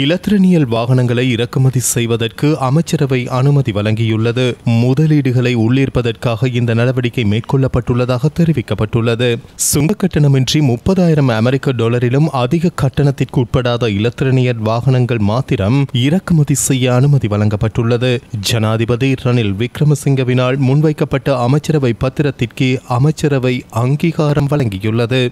இலத்திரனியல் வாகனங்களை இறக்குமதி செய்வதற்கு அமைச்சரவை அனுமதி வழங்கியுள்ளது முதலீடுகளை உள்ளீர்ப்பதற்காக இந்த நடவடிக்கை மேற்கொள்ளப்பட்டுள்ளதாக தெரிவிக்கப்பட்டுள்ளது சுங்க கட்டணமின்றி முப்பதாயிரம் அமெரிக்க டாலரிலும் அதிக கட்டணத்திற்கு உட்படாத இலத்திரனியல் வாகனங்கள் மாத்திரம் இறக்குமதி செய்ய அனுமதி வழங்கப்பட்டுள்ளது ஜனாதிபதி ரணில் விக்ரமசிங்கவினால் முன்வைக்கப்பட்ட அமைச்சரவை பத்திரத்திற்கு அமைச்சரவை அங்கீகாரம் வழங்கியுள்ளது